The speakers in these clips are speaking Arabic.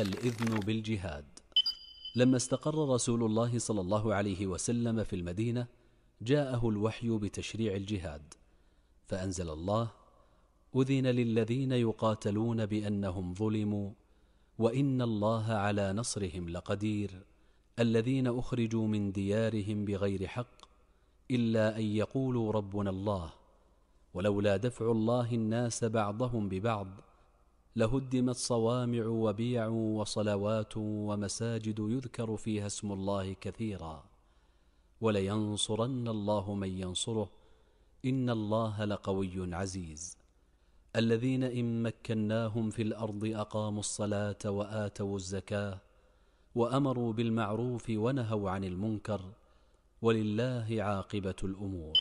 الإذن بالجهاد لما استقر رسول الله صلى الله عليه وسلم في المدينة جاءه الوحي بتشريع الجهاد فأنزل الله أذن للذين يقاتلون بأنهم ظلموا وإن الله على نصرهم لقدير الذين أخرجوا من ديارهم بغير حق إلا أن يقولوا ربنا الله ولولا دفع الله الناس بعضهم ببعض لهدمت صوامع وبيع وصلوات ومساجد يذكر فيها اسم الله كثيرا ولينصرن الله من ينصره ان الله لقوي عزيز الذين ان مكناهم في الارض اقاموا الصلاه واتوا الزكاه وامروا بالمعروف ونهوا عن المنكر ولله عاقبه الامور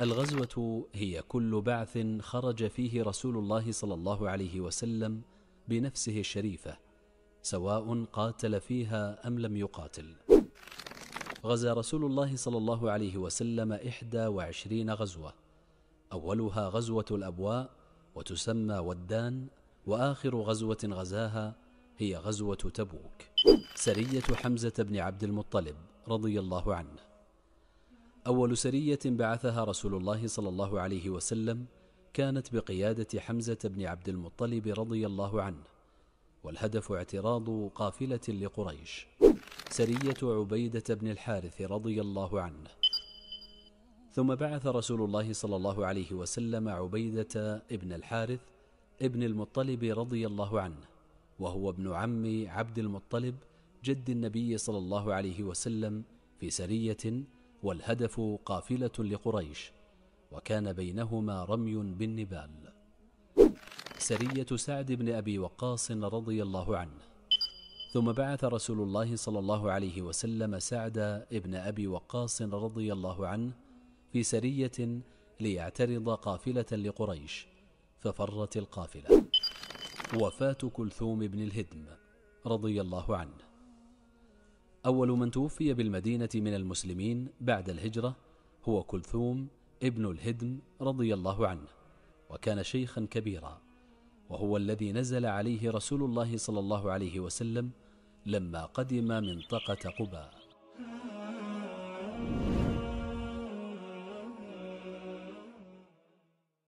الغزوة هي كل بعث خرج فيه رسول الله صلى الله عليه وسلم بنفسه الشريفة سواء قاتل فيها أم لم يقاتل غزا رسول الله صلى الله عليه وسلم إحدى وعشرين غزوة أولها غزوة الأبواء وتسمى ودان وآخر غزوة غزاها هي غزوة تبوك سرية حمزة بن عبد المطلب رضي الله عنه أول سرية بعثها رسول الله صلى الله عليه وسلم كانت بقيادة حمزة بن عبد المطلب رضي الله عنه والهدف اعتراض قافلة لقريش سرية عبيدة بن الحارث رضي الله عنه ثم بعث رسول الله صلى الله عليه وسلم عبيدة ابن الحارث ابن المطلب رضي الله عنه وهو ابن عم عبد المطلب جد النبي صلى الله عليه وسلم في سرية والهدف قافلة لقريش وكان بينهما رمي بالنبال سرية سعد بن أبي وقاص رضي الله عنه ثم بعث رسول الله صلى الله عليه وسلم سعد بن أبي وقاص رضي الله عنه في سرية ليعترض قافلة لقريش ففرت القافلة وفاة كلثوم بن الهدم رضي الله عنه أول من توفي بالمدينة من المسلمين بعد الهجرة هو كلثوم ابن الهدم رضي الله عنه وكان شيخا كبيرا وهو الذي نزل عليه رسول الله صلى الله عليه وسلم لما قدم منطقة قباء